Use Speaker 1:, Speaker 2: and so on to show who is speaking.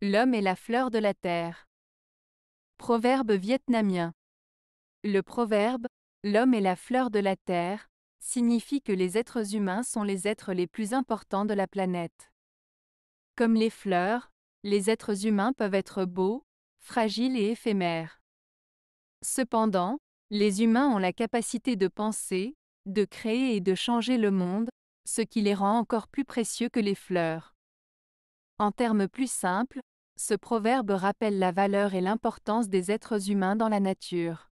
Speaker 1: L'homme est la fleur de la terre. Proverbe vietnamien. Le proverbe L'homme est la fleur de la terre signifie que les êtres humains sont les êtres les plus importants de la planète. Comme les fleurs, les êtres humains peuvent être beaux, fragiles et éphémères. Cependant, les humains ont la capacité de penser, de créer et de changer le monde, ce qui les rend encore plus précieux que les fleurs. En termes plus simples, ce proverbe rappelle la valeur et l'importance des êtres humains dans la nature.